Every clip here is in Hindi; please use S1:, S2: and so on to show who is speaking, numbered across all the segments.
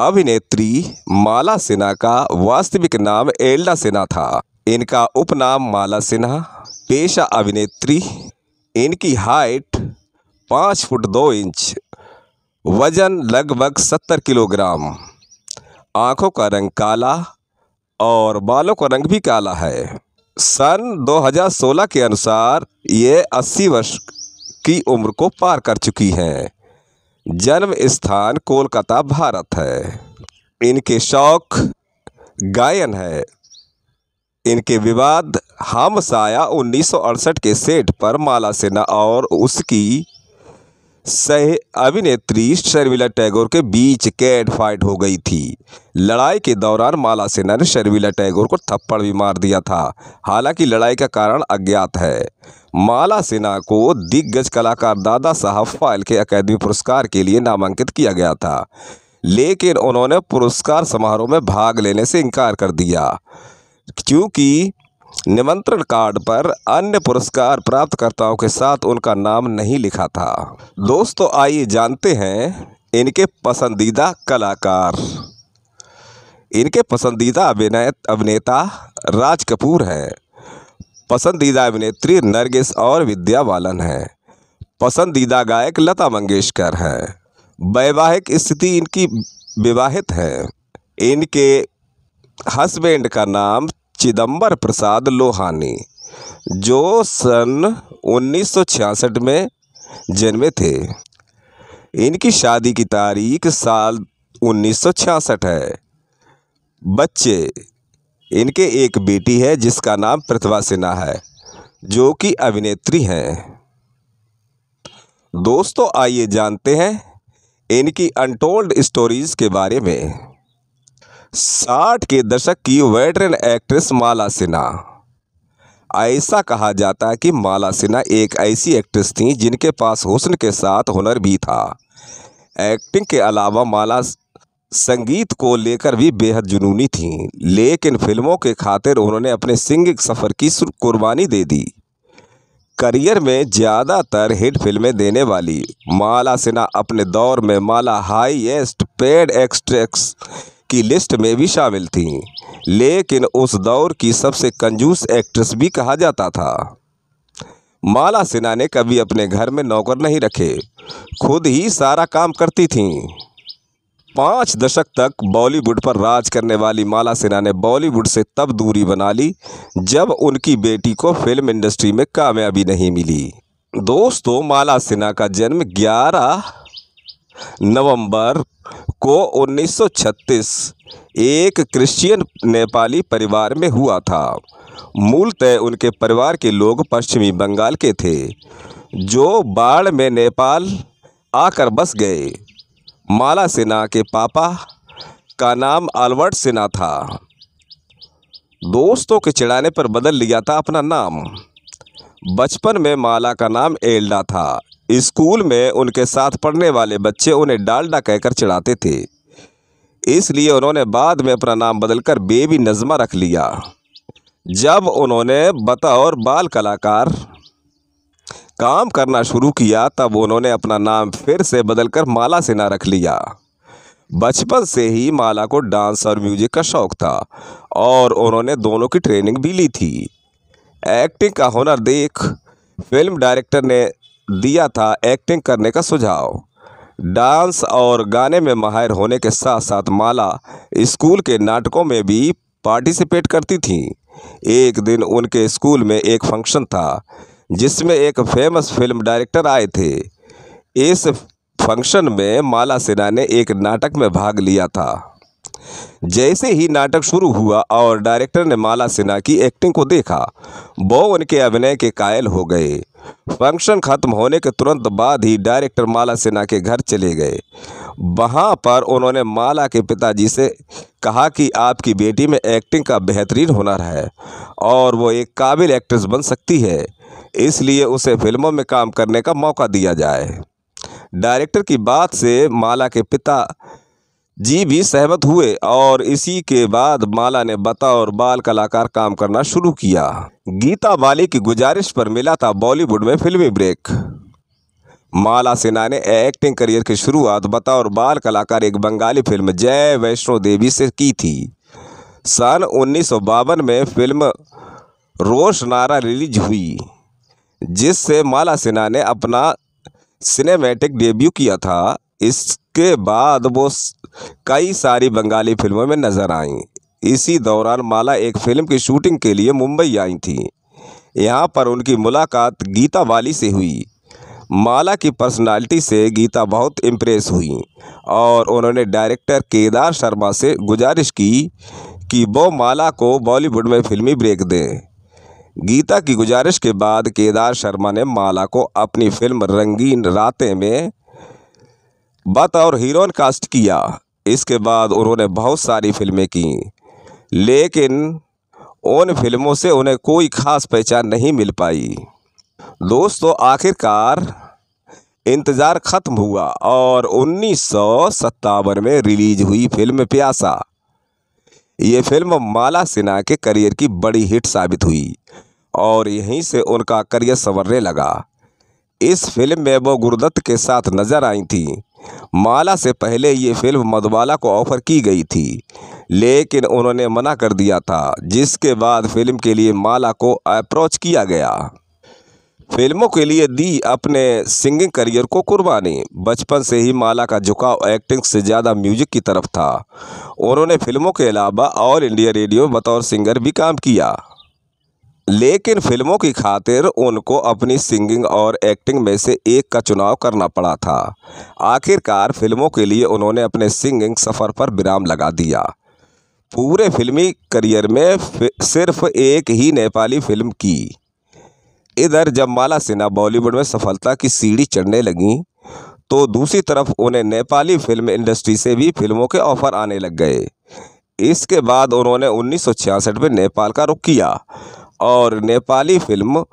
S1: अभिनेत्री माला सिन्हा का वास्तविक नाम एल्डा सिन्हा था इनका उपनाम माला सिन्हा पेशा अभिनेत्री इनकी हाइट पाँच फुट दो इंच वजन लगभग सत्तर किलोग्राम आँखों का रंग काला और बालों का रंग भी काला है सन 2016 के अनुसार ये 80 वर्ष की उम्र को पार कर चुकी हैं जन्म स्थान कोलकाता भारत है इनके शौक गायन है इनके विवाद हम साया उन्नीस के सेट पर माला सिन्हा और उसकी सह अभिनेत्री शर्मिला टैगोर के बीच कैट फाइट हो गई थी लड़ाई के दौरान माला सेना ने शर्मिला टैगोर को थप्पड़ भी मार दिया था हालांकि लड़ाई का कारण अज्ञात है माला सिन्हा को दिग्गज कलाकार दादा साहब फाइल के अकेदमी पुरस्कार के लिए नामांकित किया गया था लेकिन उन्होंने पुरस्कार समारोह में भाग लेने से इनकार कर दिया क्योंकि निमंत्रण कार्ड पर अन्य पुरस्कार प्राप्तकर्ताओं के साथ उनका नाम नहीं लिखा था दोस्तों आइए जानते हैं इनके पसंदीदा कलाकार इनके पसंदीदा अभिनय अभिनेता राज कपूर हैं पसंदीदा अभिनेत्री नरगिस और विद्या बालन हैं पसंदीदा गायक लता मंगेशकर हैं वैवाहिक स्थिति इनकी विवाहित है इनके हस्बैंड का नाम चिदम्बर प्रसाद लोहानी जो सन 1966 में जन्मे थे इनकी शादी की तारीख साल 1966 है बच्चे इनके एक बेटी है जिसका नाम प्रतिभा सिन्हा है जो कि अभिनेत्री हैं दोस्तों आइए जानते हैं इनकी अनटोल्ड स्टोरीज़ के बारे में साठ के दशक की वेटरन एक्ट्रेस माला सिन्हा ऐसा कहा जाता है कि माला सिन्हा एक ऐसी एक्ट्रेस थी जिनके पास हुस्न के साथ हुनर भी था एक्टिंग के अलावा माला संगीत को लेकर भी बेहद जुनूनी थी लेकिन फिल्मों के खातिर उन्होंने अपने सिंगिंग सफ़र की कुर्बानी दे दी करियर में ज़्यादातर हिट फिल्में देने वाली माला सिन्हा अपने दौर में माला हाईएस्ट पेड एक्सट्रेक्स की लिस्ट में भी शामिल थीं लेकिन उस दौर की सबसे कंजूस एक्ट्रेस भी कहा जाता था माला सिन्हा ने कभी अपने घर में नौकर नहीं रखे खुद ही सारा काम करती थीं पाँच दशक तक बॉलीवुड पर राज करने वाली माला सिन्हा ने बॉलीवुड से तब दूरी बना ली जब उनकी बेटी को फिल्म इंडस्ट्री में कामयाबी नहीं मिली दोस्तों माला सिन्हा का जन्म ग्यारह नवंबर को 1936 एक क्रिश्चियन नेपाली परिवार में हुआ था मूलतः उनके परिवार के लोग पश्चिमी बंगाल के थे जो बाढ़ में नेपाल आकर बस गए माला सिन्हा के पापा का नाम आलवर्ट सिन्हा था दोस्तों के चिढ़ाने पर बदल लिया था अपना नाम बचपन में माला का नाम एल्डा था स्कूल में उनके साथ पढ़ने वाले बच्चे उन्हें डालडा कहकर चिढ़ाते थे इसलिए उन्होंने बाद में अपना नाम बदलकर बेबी नज़मा रख लिया जब उन्होंने बतौर बाल कलाकार काम करना शुरू किया तब उन्होंने अपना नाम फिर से बदलकर माला सिन्हा रख लिया बचपन से ही माला को डांस और म्यूजिक का शौक था और उन्होंने दोनों की ट्रेनिंग भी ली थी एक्टिंग का हुनर देख फिल्म डायरेक्टर ने दिया था एक्टिंग करने का सुझाव डांस और गाने में माहिर होने के साथ साथ माला स्कूल के नाटकों में भी पार्टिसिपेट करती थी एक दिन उनके स्कूल में एक फंक्शन था जिसमें एक फेमस फिल्म डायरेक्टर आए थे इस फंक्शन में माला सिन्हा ने एक नाटक में भाग लिया था जैसे ही नाटक शुरू हुआ और डायरेक्टर ने माला सिन्हा की एक्टिंग को देखा वो उनके अभिनय के कायल हो गए फंक्शन खत्म होने के तुरंत बाद ही डायरेक्टर माला सिन्हा के घर चले गए वहाँ पर उन्होंने माला के पिताजी से कहा कि आपकी बेटी में एक्टिंग का बेहतरीन हुनर है और वो एक काबिल एक्ट्रेस बन सकती है इसलिए उसे फिल्मों में काम करने का मौका दिया जाए डायरेक्टर की बात से माला के पिता जी भी सहमत हुए और इसी के बाद माला ने बता और बाल कलाकार काम करना शुरू किया गीता बाली की गुजारिश पर मिला था बॉलीवुड में फिल्मी ब्रेक माला सिन्हा ने एक्टिंग करियर की शुरुआत बता और बाल कलाकार एक बंगाली फिल्म जय वैष्णो देवी से की थी सन उन्नीस में फिल्म रोश नारा रिलीज हुई जिससे माला सिन्हा ने अपना सिनेमैटिक डेब्यू किया था इस उसके बाद वो कई सारी बंगाली फिल्मों में नज़र आईं इसी दौरान माला एक फिल्म की शूटिंग के लिए मुंबई आई थी यहाँ पर उनकी मुलाकात गीता वाली से हुई माला की पर्सनालिटी से गीता बहुत इम्प्रेस हुई और उन्होंने डायरेक्टर केदार शर्मा से गुजारिश की कि वो माला को बॉलीवुड में फिल्मी ब्रेक दें गीता की गुजारिश के बाद केदार शर्मा ने माला को अपनी फिल्म रंगीन रातें में बतौर हीरोइन कास्ट किया इसके बाद उन्होंने बहुत सारी फिल्में की लेकिन उन फिल्मों से उन्हें कोई खास पहचान नहीं मिल पाई दोस्तों आखिरकार इंतज़ार ख़त्म हुआ और उन्नीस में रिलीज हुई फिल्म प्यासा ये फिल्म माला सिन्हा के करियर की बड़ी हिट साबित हुई और यहीं से उनका करियर संवरने लगा इस फिल्म में वो गुरुदत्त के साथ नज़र आई थीं माला से पहले ये फिल्म मधुबाला को ऑफर की गई थी लेकिन उन्होंने मना कर दिया था जिसके बाद फिल्म के लिए माला को अप्रोच किया गया फिल्मों के लिए दी अपने सिंगिंग करियर को कुर्बानी बचपन से ही माला का झुकाव एक्टिंग से ज़्यादा म्यूजिक की तरफ था उन्होंने फिल्मों के अलावा ऑल इंडिया रेडियो बतौर सिंगर भी काम किया लेकिन फिल्मों की खातिर उनको अपनी सिंगिंग और एक्टिंग में से एक का चुनाव करना पड़ा था आखिरकार फिल्मों के लिए उन्होंने अपने सिंगिंग सफ़र पर विराम लगा दिया पूरे फिल्मी करियर में सिर्फ एक ही नेपाली फिल्म की इधर जब माला सिन्हा बॉलीवुड में सफलता की सीढ़ी चढ़ने लगी तो दूसरी तरफ उन्हें नेपाली फिल्म इंडस्ट्री से भी फिल्मों के ऑफर आने लग गए इसके बाद उन्होंने उन्नीस में नेपाल का रुख किया और नेपाली फिल्म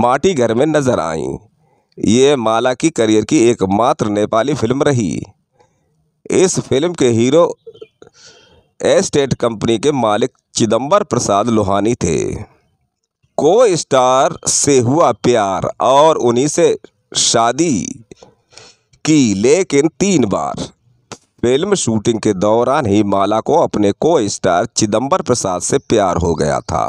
S1: माटी घर में नज़र आईं ये माला की करियर की एकमात्र नेपाली फिल्म रही इस फिल्म के हीरो एस्टेट कंपनी के मालिक चिदम्बर प्रसाद लोहानी थे को स्टार से हुआ प्यार और उन्हीं से शादी की लेकिन तीन बार फिल्म शूटिंग के दौरान ही माला को अपने को स्टार चिदम्बर प्रसाद से प्यार हो गया था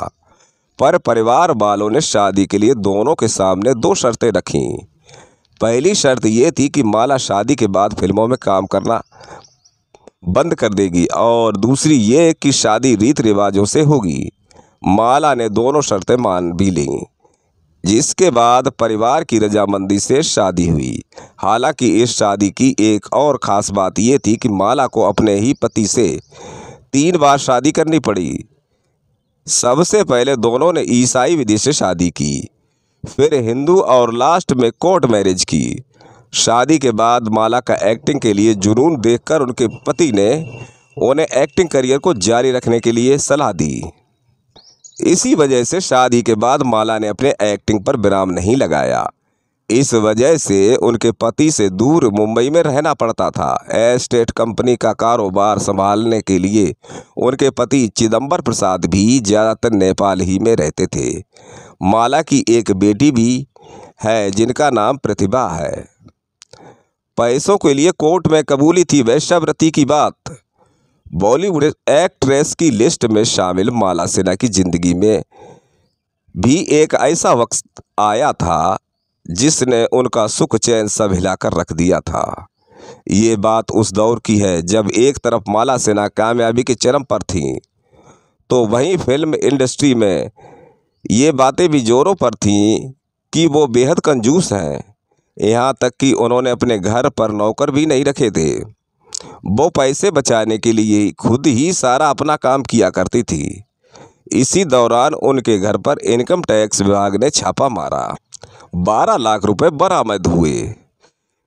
S1: पर परिवार वालों ने शादी के लिए दोनों के सामने दो शर्तें रखीं पहली शर्त ये थी कि माला शादी के बाद फिल्मों में काम करना बंद कर देगी और दूसरी ये कि शादी रीत रिवाजों से होगी माला ने दोनों शर्तें मान भी लीं जिसके बाद परिवार की रजामंदी से शादी हुई हालांकि इस शादी की एक और ख़ास बात ये थी कि माला को अपने ही पति से तीन बार शादी करनी पड़ी सबसे पहले दोनों ने ईसाई विधि से शादी की फिर हिंदू और लास्ट में कोर्ट मैरिज की शादी के बाद माला का एक्टिंग के लिए जुनून देखकर उनके पति ने उन्हें एक्टिंग करियर को जारी रखने के लिए सलाह दी इसी वजह से शादी के बाद माला ने अपने एक्टिंग पर विराम नहीं लगाया इस वजह से उनके पति से दूर मुंबई में रहना पड़ता था एस्टेट कंपनी का कारोबार संभालने के लिए उनके पति चिदम्बर प्रसाद भी ज़्यादातर नेपाल ही में रहते थे माला की एक बेटी भी है जिनका नाम प्रतिभा है पैसों के लिए कोर्ट में कबूली थी वैश्याव्रती की बात बॉलीवुड एक्ट्रेस की लिस्ट में शामिल माला सिन्हा की ज़िंदगी में भी एक ऐसा वक्त आया था जिसने उनका सुख चैन सब हिलाकर रख दिया था ये बात उस दौर की है जब एक तरफ माला सेना कामयाबी के चरम पर थी तो वहीं फिल्म इंडस्ट्री में ये बातें भी जोरों पर थीं कि वो बेहद कंजूस हैं यहाँ तक कि उन्होंने अपने घर पर नौकर भी नहीं रखे थे वो पैसे बचाने के लिए खुद ही सारा अपना काम किया करती थी इसी दौरान उनके घर पर इनकम टैक्स विभाग ने छापा मारा बारह लाख रुपए बरामद हुए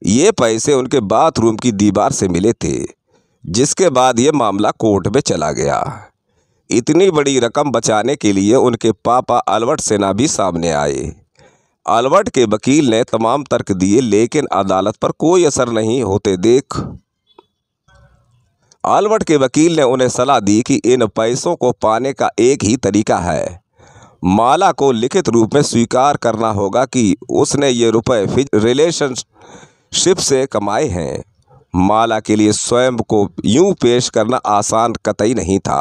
S1: ये पैसे उनके बाथरूम की दीवार से मिले थे जिसके बाद ये मामला कोर्ट में चला गया इतनी बड़ी रकम बचाने के लिए उनके पापा अलवर्ट सेना भी सामने आए अलवर्ट के वकील ने तमाम तर्क दिए लेकिन अदालत पर कोई असर नहीं होते देख अलवर्ट के वकील ने उन्हें सलाह दी कि इन पैसों को पाने का एक ही तरीका है माला को लिखित रूप में स्वीकार करना होगा कि उसने ये रुपए रिलेशनशिप से कमाए हैं माला के लिए स्वयं को यूं पेश करना आसान कतई नहीं था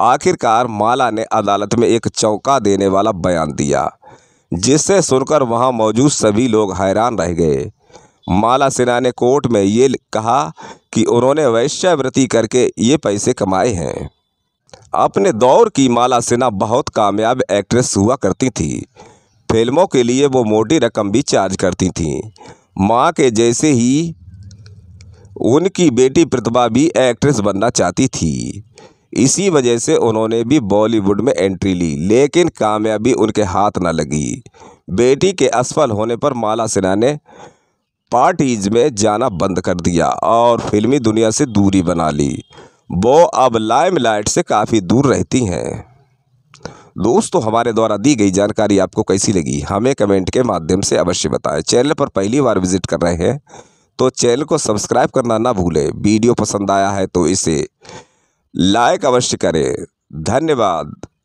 S1: आखिरकार माला ने अदालत में एक चौंका देने वाला बयान दिया जिसे सुनकर वहां मौजूद सभी लोग हैरान रह गए माला सिन्हा ने कोर्ट में ये कहा कि उन्होंने वैश्यावृत्ति करके ये पैसे कमाए हैं अपने दौर की माला सिन्हा बहुत कामयाब एक्ट्रेस हुआ करती थी फिल्मों के लिए वो मोटी रकम भी चार्ज करती थी माँ के जैसे ही उनकी बेटी प्रतिभा भी एक्ट्रेस बनना चाहती थी इसी वजह से उन्होंने भी बॉलीवुड में एंट्री ली लेकिन कामयाबी उनके हाथ न लगी बेटी के असफल होने पर माला सिन्हा ने पार्टीज में जाना बंद कर दिया और फिल्मी दुनिया से दूरी बना ली वो अब लाइमलाइट से काफ़ी दूर रहती हैं दोस्तों हमारे द्वारा दी गई जानकारी आपको कैसी लगी हमें कमेंट के माध्यम से अवश्य बताएं चैनल पर पहली बार विजिट कर रहे हैं तो चैनल को सब्सक्राइब करना ना भूलें वीडियो पसंद आया है तो इसे लाइक अवश्य करें धन्यवाद